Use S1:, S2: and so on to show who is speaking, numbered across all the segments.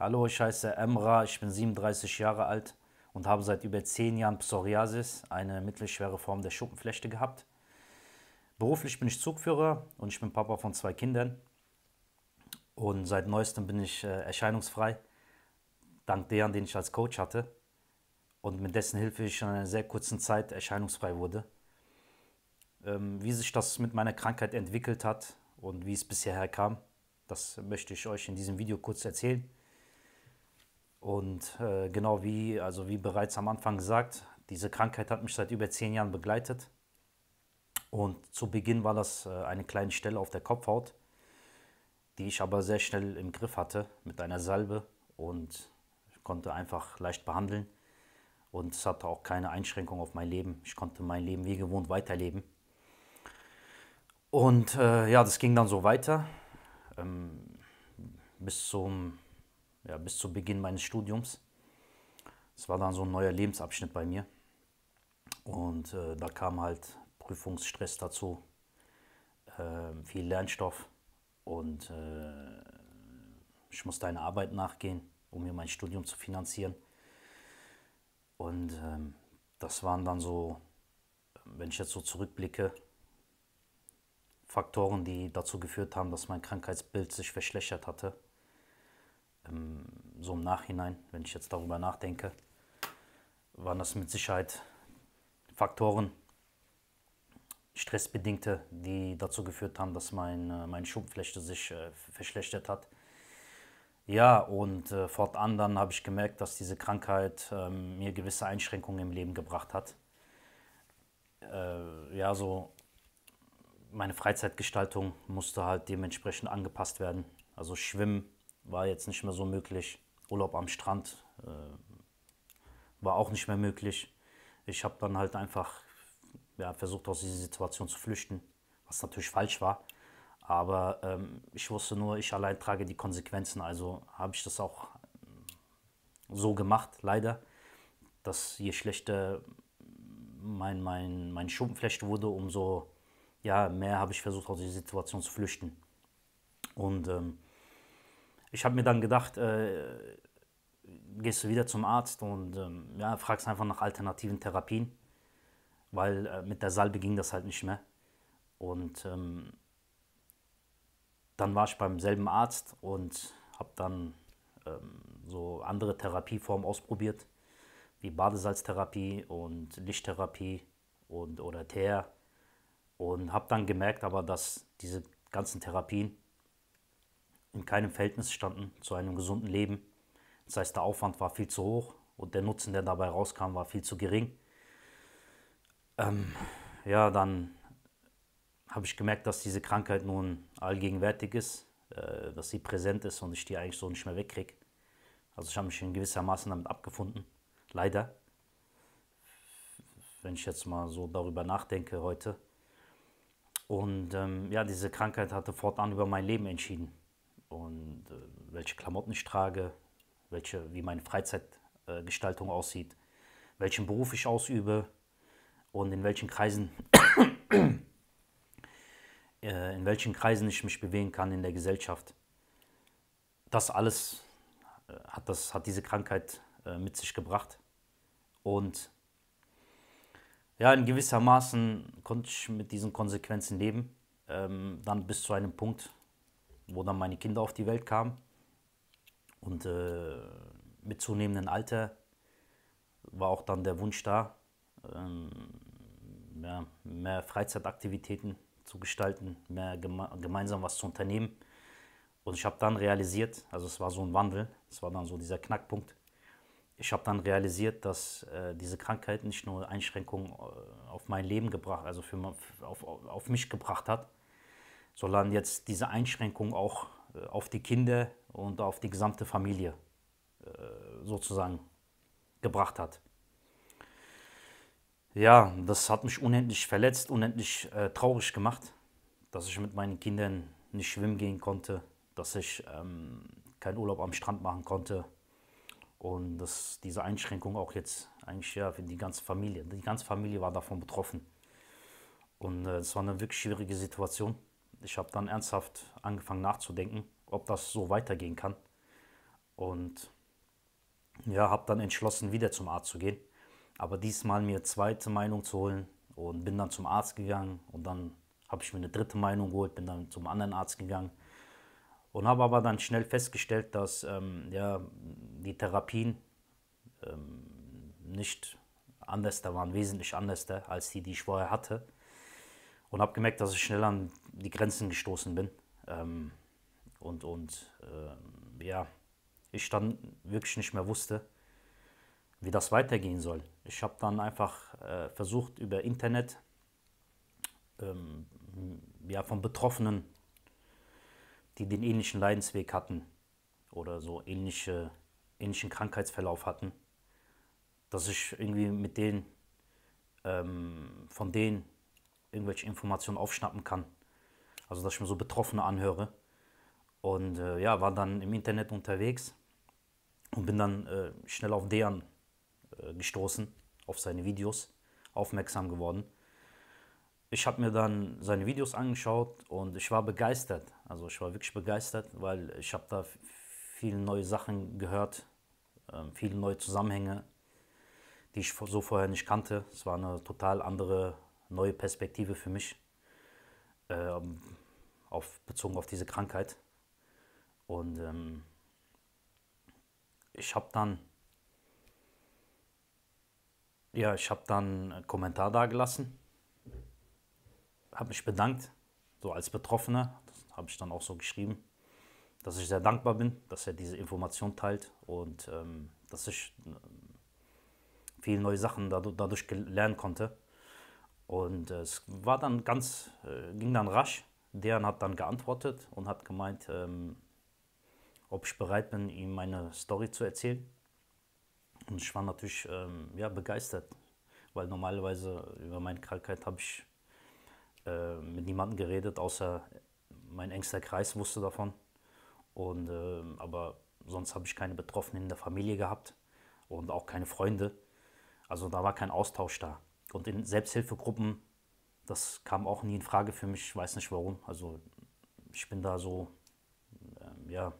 S1: Hallo, ich heiße Emra, ich bin 37 Jahre alt und habe seit über 10 Jahren Psoriasis, eine mittelschwere Form der Schuppenflechte gehabt. Beruflich bin ich Zugführer und ich bin Papa von zwei Kindern. Und seit neuestem bin ich äh, erscheinungsfrei, dank deren, den ich als Coach hatte. Und mit dessen Hilfe ich in einer sehr kurzen Zeit erscheinungsfrei wurde. Ähm, wie sich das mit meiner Krankheit entwickelt hat und wie es bisher herkam, das möchte ich euch in diesem Video kurz erzählen. Und äh, genau wie, also wie bereits am Anfang gesagt, diese Krankheit hat mich seit über zehn Jahren begleitet. Und zu Beginn war das äh, eine kleine Stelle auf der Kopfhaut, die ich aber sehr schnell im Griff hatte mit einer Salbe und konnte einfach leicht behandeln. Und es hatte auch keine Einschränkung auf mein Leben. Ich konnte mein Leben wie gewohnt weiterleben. Und äh, ja, das ging dann so weiter ähm, bis zum ja, bis zu Beginn meines Studiums. Es war dann so ein neuer Lebensabschnitt bei mir. Und äh, da kam halt Prüfungsstress dazu, äh, viel Lernstoff und äh, ich musste einer Arbeit nachgehen, um mir mein Studium zu finanzieren. Und ähm, das waren dann so, wenn ich jetzt so zurückblicke, Faktoren, die dazu geführt haben, dass mein Krankheitsbild sich verschlechtert hatte ähm, so im Nachhinein, wenn ich jetzt darüber nachdenke, waren das mit Sicherheit Faktoren, stressbedingte, die dazu geführt haben, dass mein, äh, meine Schuppenfläche sich äh, verschlechtert hat. Ja, und äh, fortan dann habe ich gemerkt, dass diese Krankheit äh, mir gewisse Einschränkungen im Leben gebracht hat. Äh, ja, so meine Freizeitgestaltung musste halt dementsprechend angepasst werden. Also Schwimmen war jetzt nicht mehr so möglich. Urlaub am Strand äh, war auch nicht mehr möglich. Ich habe dann halt einfach ja, versucht, aus dieser Situation zu flüchten, was natürlich falsch war. Aber ähm, ich wusste nur, ich allein trage die Konsequenzen. Also habe ich das auch ähm, so gemacht, leider, dass je schlechter mein, mein, mein Schuppenflecht wurde, umso ja, mehr habe ich versucht, aus dieser Situation zu flüchten. Und ähm, ich habe mir dann gedacht, äh, gehst du wieder zum Arzt und ähm, ja, fragst einfach nach alternativen Therapien, weil äh, mit der Salbe ging das halt nicht mehr. Und ähm, dann war ich beim selben Arzt und habe dann ähm, so andere Therapieformen ausprobiert, wie Badesalztherapie und Lichttherapie und oder Teer und habe dann gemerkt, aber dass diese ganzen Therapien in keinem Verhältnis standen zu einem gesunden Leben. Das heißt, der Aufwand war viel zu hoch und der Nutzen, der dabei rauskam, war viel zu gering. Ähm, ja, dann habe ich gemerkt, dass diese Krankheit nun allgegenwärtig ist, äh, dass sie präsent ist und ich die eigentlich so nicht mehr wegkriege. Also ich habe mich in gewisser Maßen damit abgefunden, leider. Wenn ich jetzt mal so darüber nachdenke heute. Und ähm, ja, diese Krankheit hatte fortan über mein Leben entschieden und äh, welche Klamotten ich trage, welche, wie meine Freizeitgestaltung aussieht, welchen Beruf ich ausübe und in welchen Kreisen äh, in welchen Kreisen ich mich bewegen kann in der Gesellschaft. Das alles äh, hat, das, hat diese Krankheit äh, mit sich gebracht. Und ja, in gewisser Maßen konnte ich mit diesen Konsequenzen leben. Ähm, dann bis zu einem Punkt, wo dann meine Kinder auf die Welt kamen. Und äh, mit zunehmendem Alter war auch dann der Wunsch da, ähm, ja, mehr Freizeitaktivitäten zu gestalten, mehr geme gemeinsam was zu unternehmen. Und ich habe dann realisiert, also es war so ein Wandel, es war dann so dieser Knackpunkt. Ich habe dann realisiert, dass äh, diese Krankheit nicht nur Einschränkungen äh, auf mein Leben gebracht, also für, auf, auf mich gebracht hat, sondern jetzt diese Einschränkung auch äh, auf die Kinder und auf die gesamte Familie äh, sozusagen gebracht hat. Ja, das hat mich unendlich verletzt, unendlich äh, traurig gemacht, dass ich mit meinen Kindern nicht schwimmen gehen konnte, dass ich ähm, keinen Urlaub am Strand machen konnte und dass diese Einschränkung auch jetzt eigentlich ja, für die ganze Familie, die ganze Familie war davon betroffen. Und äh, es äh, war eine wirklich schwierige Situation ich habe dann ernsthaft angefangen nachzudenken, ob das so weitergehen kann. Und ja, habe dann entschlossen, wieder zum Arzt zu gehen. Aber diesmal mir zweite Meinung zu holen und bin dann zum Arzt gegangen und dann habe ich mir eine dritte Meinung geholt, bin dann zum anderen Arzt gegangen und habe aber dann schnell festgestellt, dass ähm, ja, die Therapien ähm, nicht anders da waren, wesentlich anders da, als die, die ich vorher hatte und habe gemerkt, dass ich schnell an die Grenzen gestoßen bin. Ähm, und und äh, ja, ich dann wirklich nicht mehr wusste, wie das weitergehen soll. Ich habe dann einfach äh, versucht, über Internet ähm, ja, von Betroffenen, die den ähnlichen Leidensweg hatten oder so ähnliche, ähnlichen Krankheitsverlauf hatten, dass ich irgendwie mit denen, ähm, von denen irgendwelche Informationen aufschnappen kann. Also dass ich mir so Betroffene anhöre. Und äh, ja, war dann im Internet unterwegs und bin dann äh, schnell auf Dejan äh, gestoßen, auf seine Videos, aufmerksam geworden. Ich habe mir dann seine Videos angeschaut und ich war begeistert. Also ich war wirklich begeistert, weil ich habe da viele neue Sachen gehört, ähm, viele neue Zusammenhänge, die ich so vorher nicht kannte. Es war eine total andere neue Perspektive für mich, ähm, auf, bezogen auf diese Krankheit. Und ähm, ich habe dann, ja, ich habe dann einen Kommentar dagelassen, habe mich bedankt, so als Betroffener, habe ich dann auch so geschrieben, dass ich sehr dankbar bin, dass er diese Information teilt und ähm, dass ich äh, viele neue Sachen dadurch, dadurch lernen konnte. Und es war dann ganz, äh, ging dann rasch. Deren hat dann geantwortet und hat gemeint, ähm, ob ich bereit bin, ihm meine Story zu erzählen. Und ich war natürlich ähm, ja, begeistert, weil normalerweise über meine Krankheit habe ich äh, mit niemandem geredet, außer mein engster Kreis wusste davon. Und, äh, aber sonst habe ich keine Betroffenen in der Familie gehabt und auch keine Freunde. Also da war kein Austausch da. Und in Selbsthilfegruppen, das kam auch nie in Frage für mich, ich weiß nicht warum. Also ich bin da so, ähm, ja,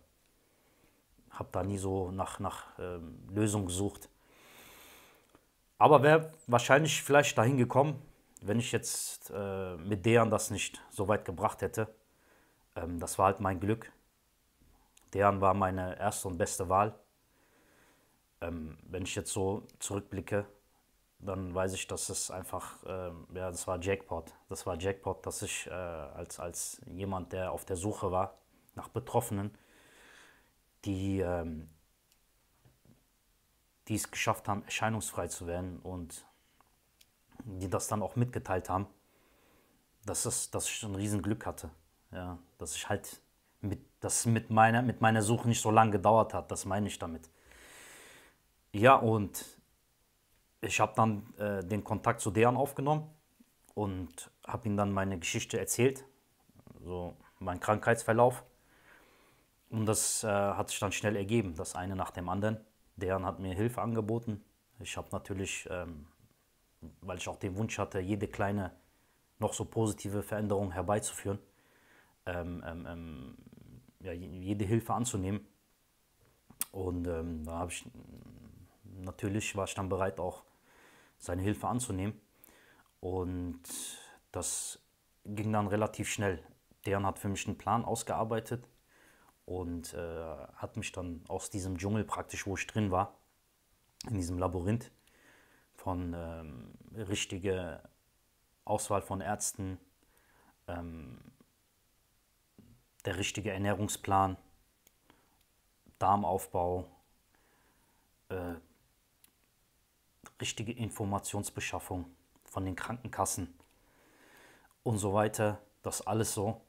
S1: habe da nie so nach, nach ähm, Lösung gesucht. Aber wäre wahrscheinlich vielleicht dahin gekommen, wenn ich jetzt äh, mit Dejan das nicht so weit gebracht hätte. Ähm, das war halt mein Glück. Dejan war meine erste und beste Wahl. Ähm, wenn ich jetzt so zurückblicke, dann weiß ich, dass es einfach, äh, ja, das war Jackpot. Das war Jackpot, dass ich äh, als, als jemand, der auf der Suche war nach Betroffenen, die, ähm, die es geschafft haben, erscheinungsfrei zu werden und die das dann auch mitgeteilt haben, dass, es, dass ich ein Riesenglück hatte. Ja, dass ich halt mit, dass mit, meiner, mit meiner Suche nicht so lange gedauert hat, das meine ich damit. Ja, und ich habe dann äh, den Kontakt zu Dejan aufgenommen und habe ihm dann meine Geschichte erzählt, so meinen Krankheitsverlauf. Und das äh, hat sich dann schnell ergeben, das eine nach dem anderen. Dejan hat mir Hilfe angeboten. Ich habe natürlich, ähm, weil ich auch den Wunsch hatte, jede kleine, noch so positive Veränderung herbeizuführen, ähm, ähm, ähm ja, jede Hilfe anzunehmen. Und ähm, da habe ich natürlich war ich dann bereit, auch seine Hilfe anzunehmen. Und das ging dann relativ schnell. Deren hat für mich einen Plan ausgearbeitet und äh, hat mich dann aus diesem Dschungel praktisch, wo ich drin war, in diesem Labyrinth von ähm, richtige Auswahl von Ärzten, ähm, der richtige Ernährungsplan, Darmaufbau, äh, richtige Informationsbeschaffung von den Krankenkassen und so weiter. Das alles so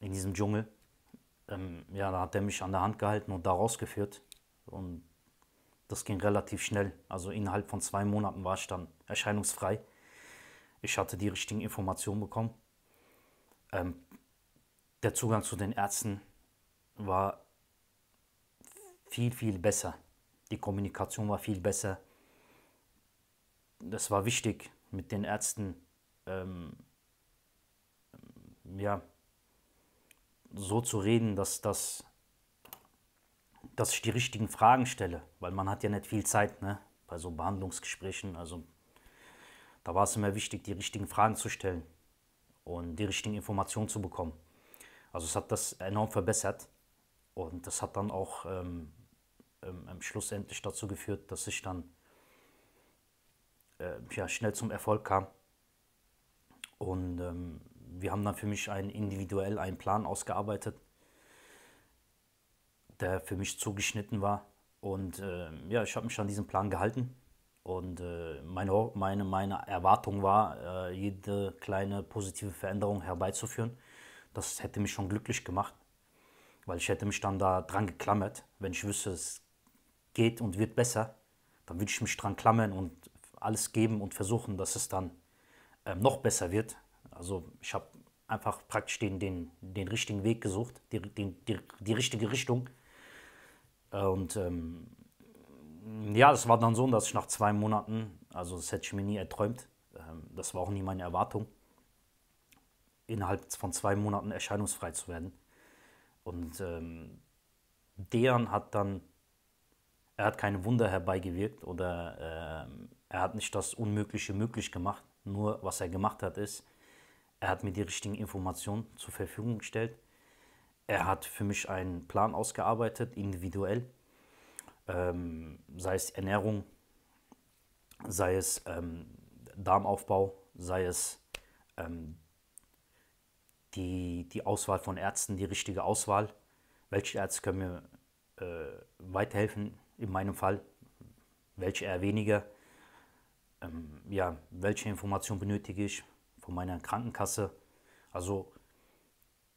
S1: in diesem Dschungel. Ähm, ja, da hat er mich an der Hand gehalten und da rausgeführt. Und das ging relativ schnell. Also innerhalb von zwei Monaten war ich dann erscheinungsfrei. Ich hatte die richtigen Informationen bekommen. Ähm, der Zugang zu den Ärzten war viel, viel besser. Die Kommunikation war viel besser das war wichtig, mit den Ärzten ähm, ja, so zu reden, dass, dass, dass ich die richtigen Fragen stelle, weil man hat ja nicht viel Zeit ne, bei so Behandlungsgesprächen. Also da war es immer wichtig, die richtigen Fragen zu stellen und die richtigen Informationen zu bekommen. Also es hat das enorm verbessert und das hat dann auch ähm, ähm, schlussendlich dazu geführt, dass ich dann äh, ja, schnell zum Erfolg kam. Und ähm, wir haben dann für mich einen, individuell einen Plan ausgearbeitet, der für mich zugeschnitten war. Und äh, ja, ich habe mich an diesen Plan gehalten. Und äh, meine, meine, meine Erwartung war, äh, jede kleine positive Veränderung herbeizuführen. Das hätte mich schon glücklich gemacht, weil ich hätte mich dann da dran geklammert, wenn ich wüsste, es geht und wird besser, dann würde ich mich dran klammern und alles geben und versuchen, dass es dann ähm, noch besser wird. Also ich habe einfach praktisch den, den, den richtigen Weg gesucht, die, die, die, die richtige Richtung. Und ähm, ja, das war dann so, dass ich nach zwei Monaten, also das hätte ich mir nie erträumt, ähm, das war auch nie meine Erwartung, innerhalb von zwei Monaten erscheinungsfrei zu werden. Und ähm, Dejan hat dann, er hat keine Wunder herbeigewirkt oder ähm, er hat nicht das Unmögliche möglich gemacht. Nur was er gemacht hat, ist, er hat mir die richtigen Informationen zur Verfügung gestellt. Er hat für mich einen Plan ausgearbeitet, individuell. Ähm, sei es Ernährung, sei es ähm, Darmaufbau, sei es ähm, die, die Auswahl von Ärzten, die richtige Auswahl. Welche Ärzte können mir äh, weiterhelfen? In meinem Fall, welche eher weniger ähm, ja, welche Informationen benötige ich von meiner Krankenkasse. Also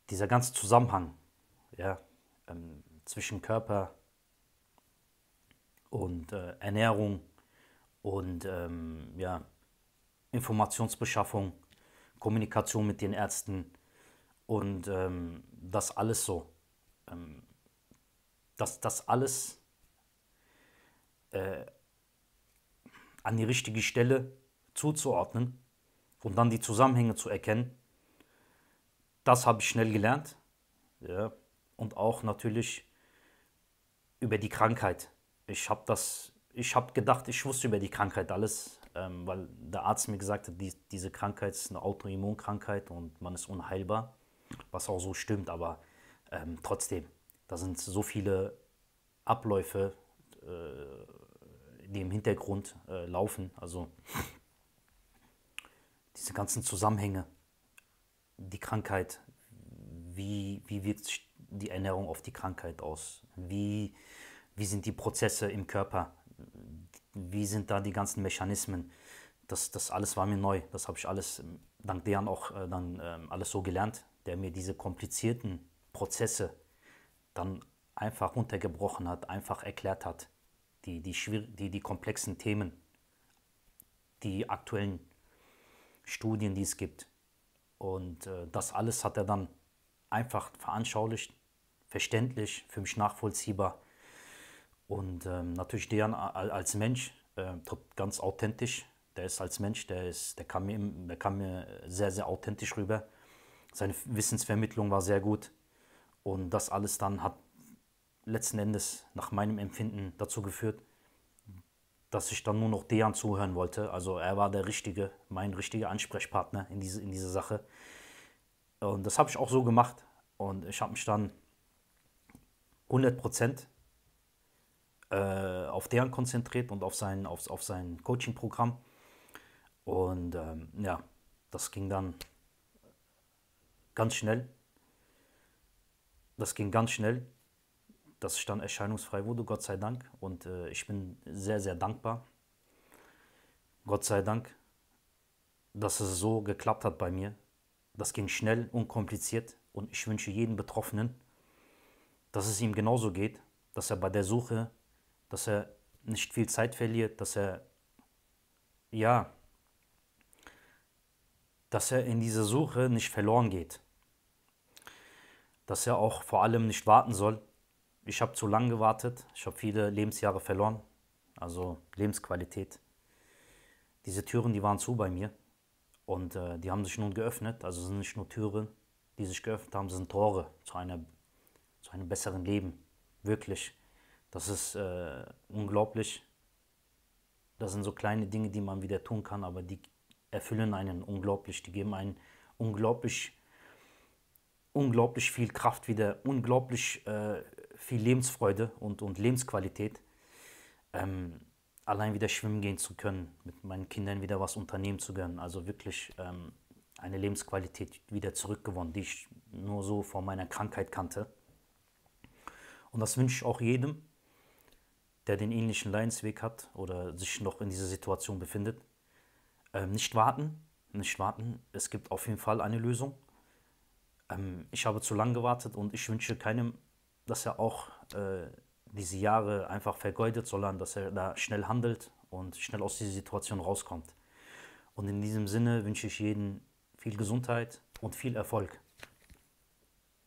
S1: dieser ganze Zusammenhang ja, ähm, zwischen Körper und äh, Ernährung und ähm, ja, Informationsbeschaffung, Kommunikation mit den Ärzten und ähm, das alles so. Ähm, dass das alles äh, an die richtige Stelle zuzuordnen und dann die Zusammenhänge zu erkennen. Das habe ich schnell gelernt. Ja. Und auch natürlich über die Krankheit. Ich habe das, ich habe gedacht, ich wusste über die Krankheit alles, ähm, weil der Arzt mir gesagt hat, die, diese Krankheit ist eine Autoimmunkrankheit und man ist unheilbar, was auch so stimmt, aber ähm, trotzdem, da sind so viele Abläufe, äh, die im Hintergrund äh, laufen. Also diese ganzen Zusammenhänge, die Krankheit, wie, wie wirkt die Ernährung auf die Krankheit aus? Wie, wie sind die Prozesse im Körper? Wie sind da die ganzen Mechanismen? Das, das alles war mir neu. Das habe ich alles ähm, dank Dejan auch äh, dann äh, alles so gelernt, der mir diese komplizierten Prozesse dann einfach runtergebrochen hat, einfach erklärt hat die, die, die, die komplexen Themen, die aktuellen Studien, die es gibt. Und äh, das alles hat er dann einfach veranschaulicht, verständlich, für mich nachvollziehbar. Und ähm, natürlich Dejan als Mensch, äh, ganz authentisch, der ist als Mensch, der, ist, der, kam mir, der kam mir sehr, sehr authentisch rüber. Seine Wissensvermittlung war sehr gut. Und das alles dann hat letzten Endes nach meinem Empfinden dazu geführt, dass ich dann nur noch Dejan zuhören wollte. Also er war der richtige, mein richtiger Ansprechpartner in diese, in diese Sache. Und das habe ich auch so gemacht. Und ich habe mich dann 100 Prozent äh, auf Dejan konzentriert und auf sein, auf, auf sein Coaching-Programm. Und ähm, ja, das ging dann ganz schnell. Das ging ganz schnell dass ich dann erscheinungsfrei wurde, Gott sei Dank. Und äh, ich bin sehr, sehr dankbar. Gott sei Dank, dass es so geklappt hat bei mir. Das ging schnell, unkompliziert. Und ich wünsche jedem Betroffenen, dass es ihm genauso geht, dass er bei der Suche, dass er nicht viel Zeit verliert, dass er, ja, dass er in dieser Suche nicht verloren geht. Dass er auch vor allem nicht warten soll, ich habe zu lange gewartet. Ich habe viele Lebensjahre verloren, also Lebensqualität. Diese Türen, die waren zu bei mir und äh, die haben sich nun geöffnet. Also sind nicht nur Türen, die sich geöffnet haben, sind Tore zu, einer, zu einem besseren Leben. Wirklich. Das ist äh, unglaublich. Das sind so kleine Dinge, die man wieder tun kann, aber die erfüllen einen unglaublich. Die geben einen unglaublich, unglaublich viel Kraft wieder, unglaublich äh, viel Lebensfreude und, und Lebensqualität. Ähm, allein wieder schwimmen gehen zu können, mit meinen Kindern wieder was unternehmen zu können. Also wirklich ähm, eine Lebensqualität wieder zurückgewonnen, die ich nur so vor meiner Krankheit kannte. Und das wünsche ich auch jedem, der den ähnlichen Leidensweg hat oder sich noch in dieser Situation befindet. Ähm, nicht warten, nicht warten. Es gibt auf jeden Fall eine Lösung. Ähm, ich habe zu lange gewartet und ich wünsche keinem dass er auch äh, diese Jahre einfach vergeudet, sondern dass er da schnell handelt und schnell aus dieser Situation rauskommt. Und in diesem Sinne wünsche ich jedem viel Gesundheit und viel Erfolg.